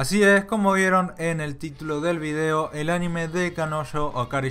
Así es, como vieron en el título del video, el anime de Kanoyo Okari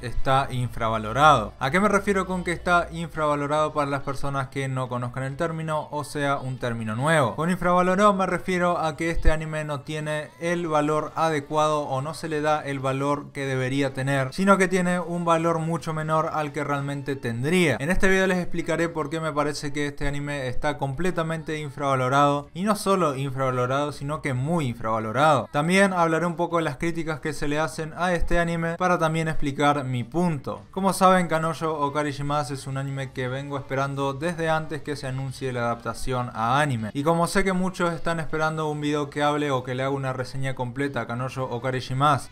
está infravalorado. ¿A qué me refiero con que está infravalorado para las personas que no conozcan el término, o sea, un término nuevo? Con infravalorado me refiero a que este anime no tiene el valor adecuado o no se le da el valor que debería tener, sino que tiene un valor mucho menor al que realmente tendría. En este video les explicaré por qué me parece que este anime está completamente infravalorado, y no solo infravalorado, sino que muy infravalorado. Valorado, También hablaré un poco de las críticas que se le hacen a este anime para también explicar mi punto. Como saben, Kanojo Okari es un anime que vengo esperando desde antes que se anuncie la adaptación a anime. Y como sé que muchos están esperando un video que hable o que le haga una reseña completa a Kanojo Okari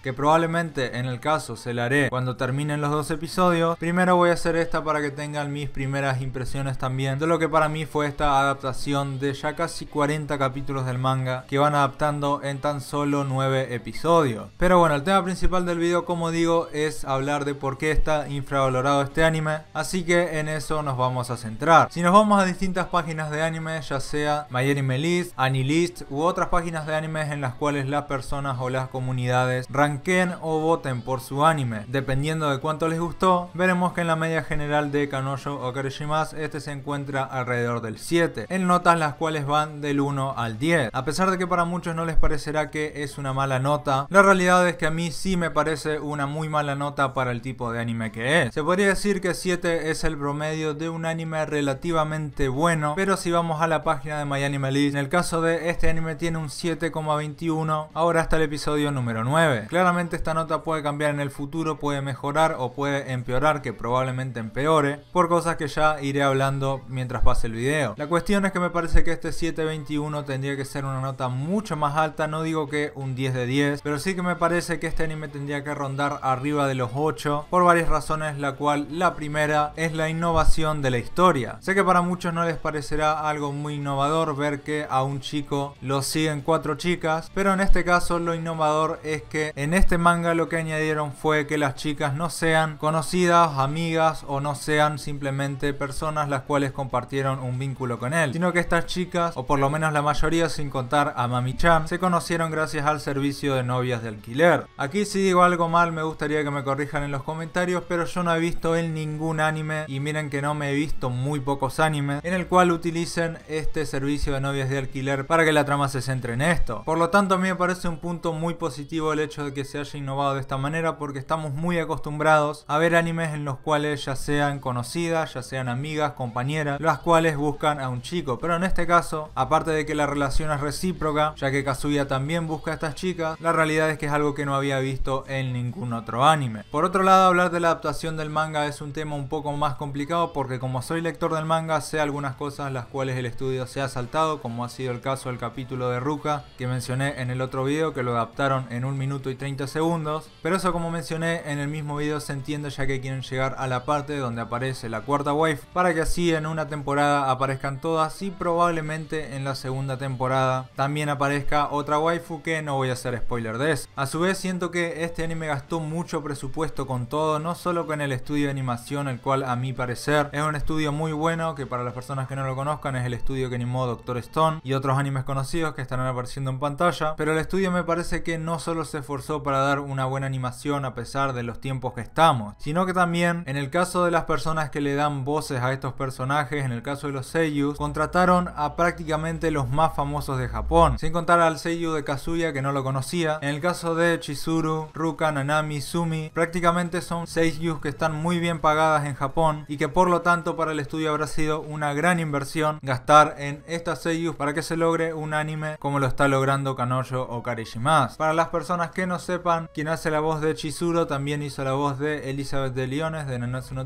que probablemente en el caso se la haré cuando terminen los dos episodios, primero voy a hacer esta para que tengan mis primeras impresiones también de lo que para mí fue esta adaptación de ya casi 40 capítulos del manga que van adaptando en tan solo 9 episodios. Pero bueno, el tema principal del video como digo es hablar de por qué está infravalorado este anime, así que en eso nos vamos a centrar. Si nos vamos a distintas páginas de anime, ya sea MyAnimeList, AniList u otras páginas de animes en las cuales las personas o las comunidades ranqueen o voten por su anime, dependiendo de cuánto les gustó, veremos que en la media general de Kanojo o Karishimas este se encuentra alrededor del 7, en notas las cuales van del 1 al 10. A pesar de que para muchos no les parecerá que es una mala nota. La realidad es que a mí sí me parece una muy mala nota para el tipo de anime que es. Se podría decir que 7 es el promedio de un anime relativamente bueno, pero si vamos a la página de MyAnimeList, en el caso de este anime tiene un 7,21, ahora está el episodio número 9. Claramente esta nota puede cambiar en el futuro, puede mejorar o puede empeorar, que probablemente empeore, por cosas que ya iré hablando mientras pase el video. La cuestión es que me parece que este 7.21 tendría que ser una nota mucho más alta no digo que un 10 de 10, pero sí que me parece que este anime tendría que rondar arriba de los 8 por varias razones, la cual la primera es la innovación de la historia. Sé que para muchos no les parecerá algo muy innovador ver que a un chico lo siguen cuatro chicas, pero en este caso lo innovador es que en este manga lo que añadieron fue que las chicas no sean conocidas, amigas o no sean simplemente personas las cuales compartieron un vínculo con él, sino que estas chicas, o por lo menos la mayoría sin contar a Mami-chan, se conocieron gracias al servicio de novias de alquiler. Aquí si digo algo mal me gustaría que me corrijan en los comentarios, pero yo no he visto en ningún anime, y miren que no me he visto muy pocos animes, en el cual utilicen este servicio de novias de alquiler para que la trama se centre en esto. Por lo tanto a mí me parece un punto muy positivo el hecho de que se haya innovado de esta manera, porque estamos muy acostumbrados a ver animes en los cuales ya sean conocidas, ya sean amigas, compañeras, las cuales buscan a un chico, pero en este caso, aparte de que la relación es recíproca, ya que Kazuya también busca a estas chicas, la realidad es que es algo que no había visto en ningún otro anime. Por otro lado, hablar de la adaptación del manga es un tema un poco más complicado porque como soy lector del manga sé algunas cosas las cuales el estudio se ha saltado, como ha sido el caso del capítulo de Ruka que mencioné en el otro video que lo adaptaron en 1 minuto y 30 segundos, pero eso como mencioné en el mismo video se entiende ya que quieren llegar a la parte donde aparece la cuarta wave para que así en una temporada aparezcan todas y probablemente en la segunda temporada también aparezca otra otra waifu que no voy a hacer spoiler de eso. A su vez siento que este anime gastó mucho presupuesto con todo, no solo con el estudio de animación, el cual a mi parecer es un estudio muy bueno, que para las personas que no lo conozcan es el estudio que animó Doctor Stone y otros animes conocidos que estarán apareciendo en pantalla, pero el estudio me parece que no solo se esforzó para dar una buena animación a pesar de los tiempos que estamos, sino que también en el caso de las personas que le dan voces a estos personajes, en el caso de los seiyus, contrataron a prácticamente los más famosos de Japón, sin contar al seiyuu de Kazuya que no lo conocía. En el caso de Chizuru, Ruka, Nanami, Sumi, prácticamente son Seiyus que están muy bien pagadas en Japón y que por lo tanto para el estudio habrá sido una gran inversión gastar en estas Seiyus para que se logre un anime como lo está logrando Kanojo o Karishimas. Para las personas que no sepan, quien hace la voz de Chizuru también hizo la voz de Elizabeth de Liones de Nanatsu no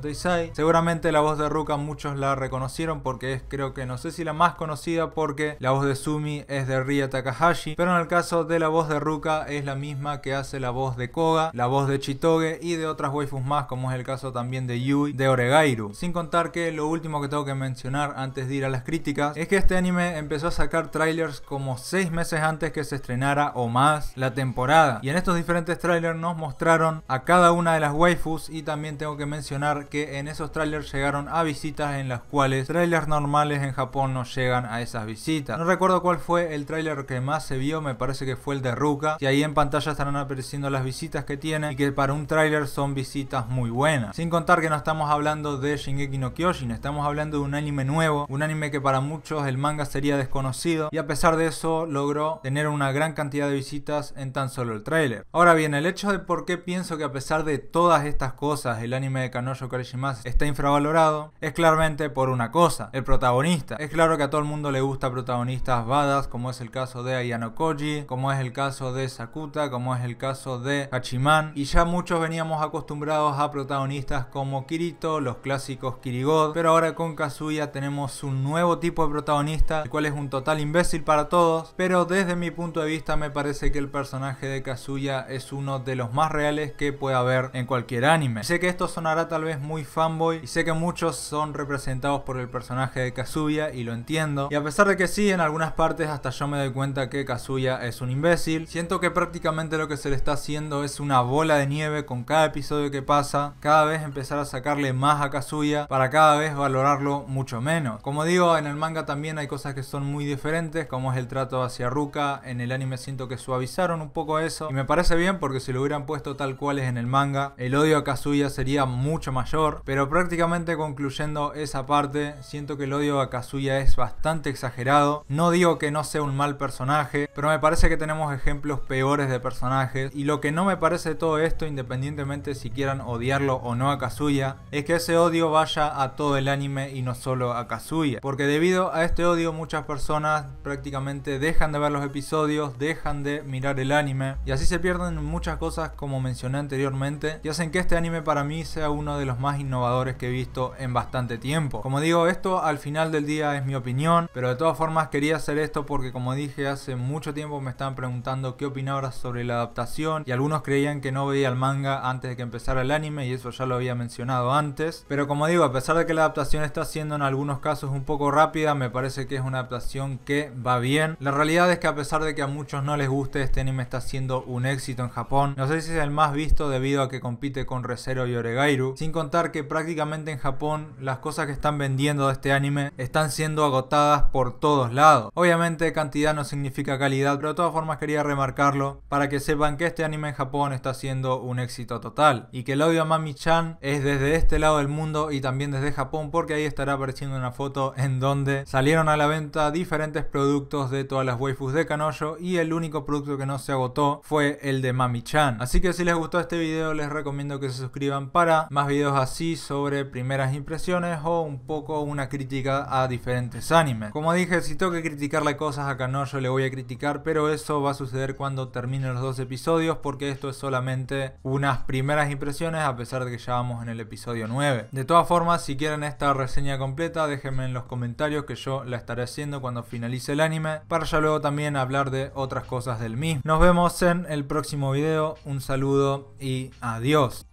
Seguramente la voz de Ruka muchos la reconocieron porque es creo que no sé si la más conocida porque la voz de Sumi es de Ria Takahashi pero en el caso de la voz de Ruka es la misma que hace la voz de Koga, la voz de Chitoge y de otras waifus más como es el caso también de Yui de Oregairu. Sin contar que lo último que tengo que mencionar antes de ir a las críticas es que este anime empezó a sacar trailers como 6 meses antes que se estrenara o más la temporada. Y en estos diferentes trailers nos mostraron a cada una de las waifus y también tengo que mencionar que en esos trailers llegaron a visitas en las cuales trailers normales en Japón no llegan a esas visitas. No recuerdo cuál fue el trailer que más se vio me parece que fue el de Ruka. Y ahí en pantalla estarán apareciendo las visitas que tiene y que para un tráiler son visitas muy buenas. Sin contar que no estamos hablando de Shingeki no Kyojin, estamos hablando de un anime nuevo, un anime que para muchos el manga sería desconocido y a pesar de eso logró tener una gran cantidad de visitas en tan solo el tráiler. Ahora bien, el hecho de por qué pienso que a pesar de todas estas cosas el anime de Kanojo Karishimasu está infravalorado es claramente por una cosa, el protagonista. Es claro que a todo el mundo le gusta protagonistas badas como es el caso de Ayano Koji, como es el caso de Sakuta, como es el caso de Hachiman. Y ya muchos veníamos acostumbrados a protagonistas como Kirito, los clásicos Kirigod, pero ahora con Kazuya tenemos un nuevo tipo de protagonista, el cual es un total imbécil para todos, pero desde mi punto de vista me parece que el personaje de Kazuya es uno de los más reales que pueda haber en cualquier anime. Sé que esto sonará tal vez muy fanboy y sé que muchos son representados por el personaje de Kazuya y lo entiendo. Y a pesar de que sí, en algunas partes hasta yo me doy cuenta que Kazuya suya es un imbécil. Siento que prácticamente lo que se le está haciendo es una bola de nieve con cada episodio que pasa, cada vez empezar a sacarle más a Kazuya para cada vez valorarlo mucho menos. Como digo, en el manga también hay cosas que son muy diferentes, como es el trato hacia Ruka, en el anime siento que suavizaron un poco eso y me parece bien porque si lo hubieran puesto tal cual es en el manga, el odio a Kazuya sería mucho mayor, pero prácticamente concluyendo esa parte, siento que el odio a Kazuya es bastante exagerado. No digo que no sea un mal personaje, pero me parece que tenemos ejemplos peores de personajes. Y lo que no me parece de todo esto, independientemente si quieran odiarlo o no a Kazuya, es que ese odio vaya a todo el anime y no solo a Kazuya. Porque debido a este odio muchas personas prácticamente dejan de ver los episodios, dejan de mirar el anime y así se pierden muchas cosas como mencioné anteriormente y hacen que este anime para mí sea uno de los más innovadores que he visto en bastante tiempo. Como digo, esto al final del día es mi opinión, pero de todas formas quería hacer esto porque como dije hace mucho mucho tiempo me estaban preguntando qué opinaba sobre la adaptación y algunos creían que no veía el manga antes de que empezara el anime y eso ya lo había mencionado antes. Pero como digo, a pesar de que la adaptación está siendo en algunos casos un poco rápida, me parece que es una adaptación que va bien. La realidad es que a pesar de que a muchos no les guste, este anime está siendo un éxito en Japón. No sé si es el más visto debido a que compite con Resero y Oregairu. Sin contar que prácticamente en Japón las cosas que están vendiendo de este anime están siendo agotadas por todos lados. Obviamente cantidad no significa calidad pero de todas formas quería remarcarlo para que sepan que este anime en Japón está siendo un éxito total y que el audio Mami-chan es desde este lado del mundo y también desde Japón porque ahí estará apareciendo una foto en donde salieron a la venta diferentes productos de todas las waifus de Kanoyo y el único producto que no se agotó fue el de Mami-chan. Así que si les gustó este video les recomiendo que se suscriban para más videos así sobre primeras impresiones o un poco una crítica a diferentes animes. Como dije, si tengo que criticarle cosas a Kanoyo le voy a criticar pero eso va a suceder cuando terminen los dos episodios porque esto es solamente unas primeras impresiones a pesar de que ya vamos en el episodio 9. De todas formas, si quieren esta reseña completa, déjenme en los comentarios que yo la estaré haciendo cuando finalice el anime para ya luego también hablar de otras cosas del mismo. Nos vemos en el próximo video, un saludo y adiós.